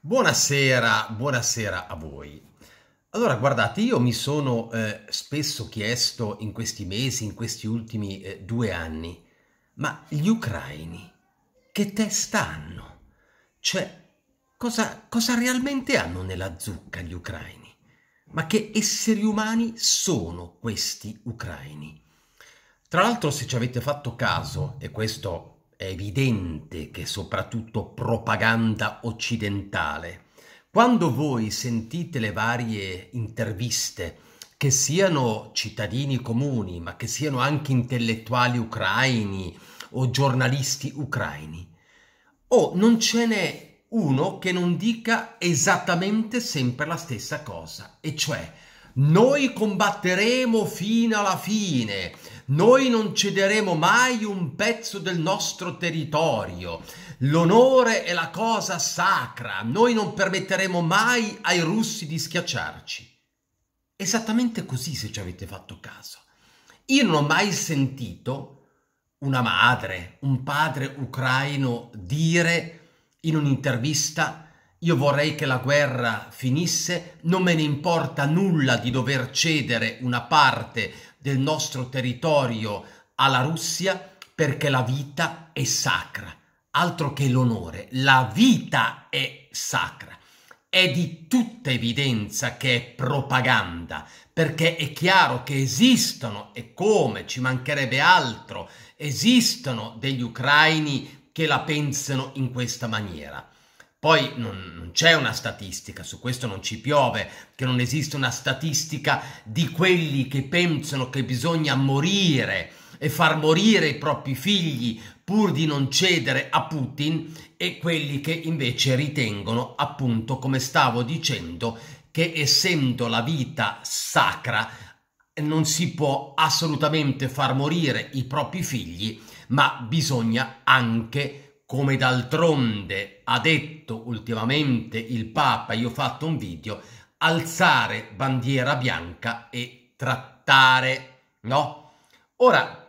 Buonasera, buonasera a voi. Allora, guardate, io mi sono eh, spesso chiesto in questi mesi, in questi ultimi eh, due anni, ma gli ucraini che testa hanno? Cioè, cosa, cosa realmente hanno nella zucca gli ucraini? Ma che esseri umani sono questi ucraini? Tra l'altro, se ci avete fatto caso, e questo è evidente che soprattutto propaganda occidentale. Quando voi sentite le varie interviste, che siano cittadini comuni, ma che siano anche intellettuali ucraini o giornalisti ucraini, o oh, non ce n'è uno che non dica esattamente sempre la stessa cosa, e cioè noi combatteremo fino alla fine. Noi non cederemo mai un pezzo del nostro territorio. L'onore è la cosa sacra. Noi non permetteremo mai ai russi di schiacciarci. Esattamente così, se ci avete fatto caso. Io non ho mai sentito una madre, un padre ucraino dire in un'intervista io vorrei che la guerra finisse, non me ne importa nulla di dover cedere una parte del nostro territorio alla Russia perché la vita è sacra, altro che l'onore, la vita è sacra. È di tutta evidenza che è propaganda, perché è chiaro che esistono, e come ci mancherebbe altro, esistono degli ucraini che la pensano in questa maniera. Poi non, non c'è una statistica, su questo non ci piove, che non esiste una statistica di quelli che pensano che bisogna morire e far morire i propri figli pur di non cedere a Putin e quelli che invece ritengono, appunto, come stavo dicendo, che essendo la vita sacra non si può assolutamente far morire i propri figli, ma bisogna anche come d'altronde ha detto ultimamente il Papa, io ho fatto un video, alzare bandiera bianca e trattare, no? Ora,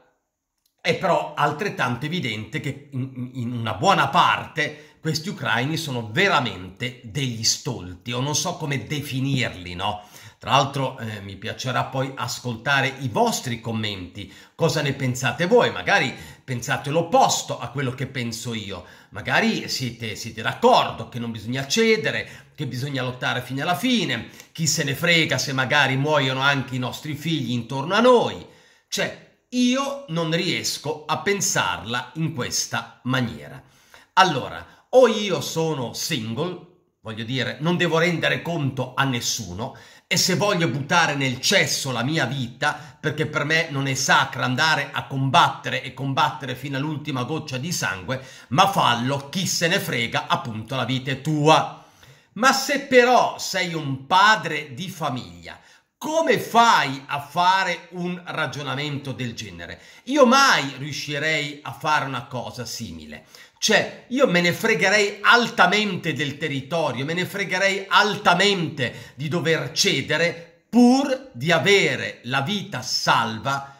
è però altrettanto evidente che in, in una buona parte questi ucraini sono veramente degli stolti, o non so come definirli, no? Tra l'altro eh, mi piacerà poi ascoltare i vostri commenti, cosa ne pensate voi, magari pensate l'opposto a quello che penso io, magari siete, siete d'accordo che non bisogna cedere, che bisogna lottare fino alla fine, chi se ne frega se magari muoiono anche i nostri figli intorno a noi. Cioè, io non riesco a pensarla in questa maniera. Allora, o io sono single, voglio dire, non devo rendere conto a nessuno e se voglio buttare nel cesso la mia vita, perché per me non è sacra andare a combattere e combattere fino all'ultima goccia di sangue, ma fallo, chi se ne frega, appunto la vita è tua. Ma se però sei un padre di famiglia, come fai a fare un ragionamento del genere? Io mai riuscirei a fare una cosa simile. Cioè, io me ne fregherei altamente del territorio, me ne fregherei altamente di dover cedere pur di avere la vita salva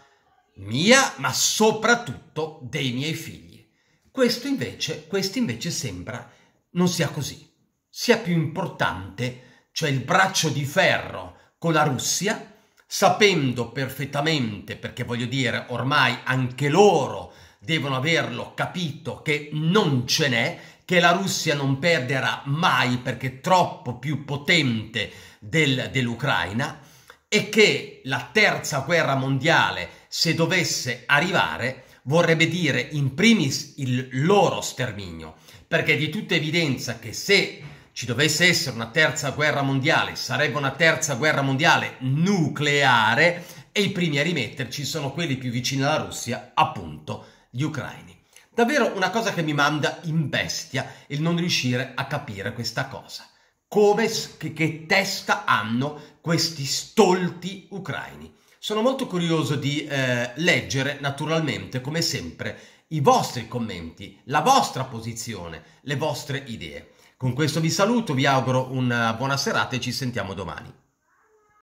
mia, ma soprattutto dei miei figli. Questo invece, questo invece sembra non sia così. Sia più importante, cioè il braccio di ferro con la Russia, sapendo perfettamente, perché voglio dire, ormai anche loro devono averlo capito che non ce n'è, che la Russia non perderà mai perché è troppo più potente del, dell'Ucraina e che la terza guerra mondiale, se dovesse arrivare, vorrebbe dire in primis il loro sterminio, perché è di tutta evidenza che se ci dovesse essere una terza guerra mondiale, sarebbe una terza guerra mondiale nucleare e i primi a rimetterci sono quelli più vicini alla Russia, appunto gli ucraini. Davvero una cosa che mi manda in bestia il non riuscire a capire questa cosa. Come, che, che testa hanno questi stolti ucraini? Sono molto curioso di eh, leggere, naturalmente, come sempre, i vostri commenti, la vostra posizione, le vostre idee. Con questo vi saluto, vi auguro una buona serata e ci sentiamo domani.